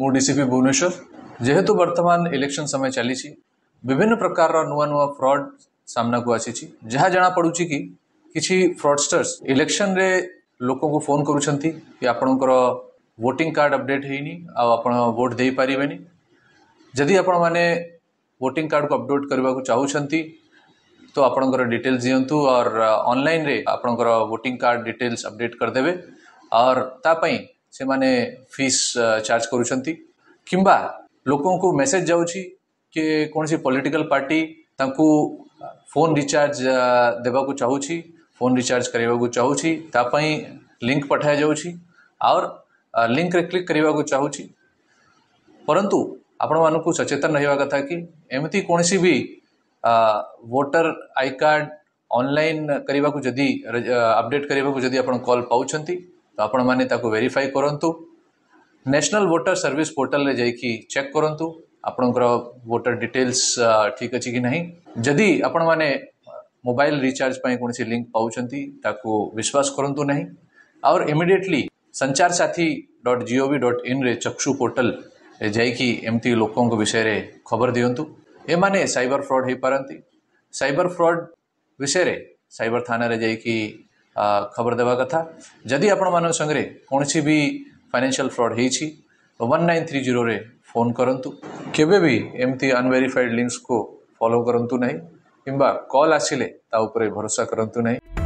ମୁଁ ଡିସିପି ଭୁବନେଶ୍ୱର ଯେହେତୁ ବର୍ତ୍ତମାନ ଇଲେକ୍ସନ୍ ସମୟ ଚାଲିଛି ବିଭିନ୍ନ ପ୍ରକାରର ନୂଆ ନୂଆ ଫ୍ରଡ୍ ସାମ୍ନାକୁ ଆସିଛି ଯାହା ଜଣାପଡ଼ୁଛି କି କିଛି ଫ୍ରଡଷ୍ଟର୍ସ ଇଲେକ୍ସନ୍ରେ ଲୋକଙ୍କୁ ଫୋନ୍ କରୁଛନ୍ତି କି ଆପଣଙ୍କର ଭୋଟିଂ କାର୍ଡ଼ ଅପଡ଼େଟ୍ ହେଇନି ଆଉ ଆପଣ ଭୋଟ୍ ଦେଇପାରିବେନି ଯଦି ଆପଣମାନେ ଭୋଟିଂ କାର୍ଡ଼କୁ ଅପଡ଼େଟ୍ କରିବାକୁ ଚାହୁଁଛନ୍ତି ତ ଆପଣଙ୍କର ଡିଟେଲ୍ସ ଦିଅନ୍ତୁ ଅର୍ ଅନଲାଇନ୍ରେ ଆପଣଙ୍କର ଭୋଟିଂ କାର୍ଡ଼ ଡିଟେଲ୍ସ ଅପଡ଼େଟ୍ କରିଦେବେ ଅର୍ ତା ପାଇଁ ସେମାନେ ଫିସ୍ ଚାର୍ଜ କରୁଛନ୍ତି କିମ୍ବା ଲୋକଙ୍କୁ ମେସେଜ ଯାଉଛି କି କୌଣସି ପଲିଟିକାଲ ପାର୍ଟି ତାଙ୍କୁ ଫୋନ୍ ରିଚାର୍ଜ ଦେବାକୁ ଚାହୁଁଛି ଫୋନ୍ ରିଚାର୍ଜ କରିବାକୁ ଚାହୁଁଛି ତା ପାଇଁ ଲିଙ୍କ ପଠାଯାଉଛି ଆଉର ଲିଙ୍କରେ କ୍ଲିକ୍ କରିବାକୁ ଚାହୁଁଛି ପରନ୍ତୁ ଆପଣମାନଙ୍କୁ ସଚେତନ ରହିବା କଥା କି ଏମିତି କୌଣସି ବି ଭୋଟର ଆଇ କାର୍ଡ଼ ଅନଲାଇନ୍ କରିବାକୁ ଯଦି ଅପଡ଼େଟ୍ କରିବାକୁ ଯଦି ଆପଣ କଲ୍ ପାଉଛନ୍ତି ତ ଆପଣମାନେ ତାକୁ ଭେରିଫାଇ କରନ୍ତୁ ନ୍ୟାସନାଲ୍ ଭୋଟର ସର୍ଭିସ୍ ପୋର୍ଟାଲ୍ରେ ଯାଇକି ଚେକ୍ କରନ୍ତୁ ଆପଣଙ୍କର ଭୋଟର ଡିଟେଲ୍ସ ଠିକ୍ ଅଛି କି ନାହିଁ ଯଦି ଆପଣମାନେ ମୋବାଇଲ ରିଚାର୍ଜ ପାଇଁ କୌଣସି ଲିଙ୍କ୍ ପାଉଛନ୍ତି ତାକୁ ବିଶ୍ୱାସ କରନ୍ତୁ ନାହିଁ ଆଉ ଇମିଡ଼ିଏଟଲି ସଞ୍ଚାର ସାଥୀ ଡଟ୍ ଜିଓଭି ଡଟ୍ ଇନ୍ରେ ଚକ୍ଷୁ ପୋର୍ଟାଲ୍ରେ ଯାଇକି ଏମିତି ଲୋକଙ୍କ ବିଷୟରେ ଖବର ଦିଅନ୍ତୁ ଏମାନେ ସାଇବର ଫ୍ରଡ଼୍ ହୋଇପାରନ୍ତି ସାଇବର ଫ୍ରଡ଼୍ ବିଷୟରେ ସାଇବର ଥାନାରେ ଯାଇକି ଖବର ଦେବା କଥା ଯଦି ଆପଣମାନଙ୍କ ସାଙ୍ଗରେ କୌଣସି ବି ଫାଇନାନ୍ସିଆଲ୍ ଫ୍ରଡ଼୍ ହେଇଛି ୱାନ୍ ନାଇନ୍ ଥ୍ରୀ ଜିରୋରେ ଫୋନ୍ କରନ୍ତୁ କେବେ ବି ଏମିତି ଅନଭେରିଫାଇଡ଼୍ ଲିଙ୍କସକୁ ଫଲୋ କରନ୍ତୁ ନାହିଁ କିମ୍ବା କଲ୍ ଆସିଲେ ତା ଉପରେ ଭରସା କରନ୍ତୁ ନାହିଁ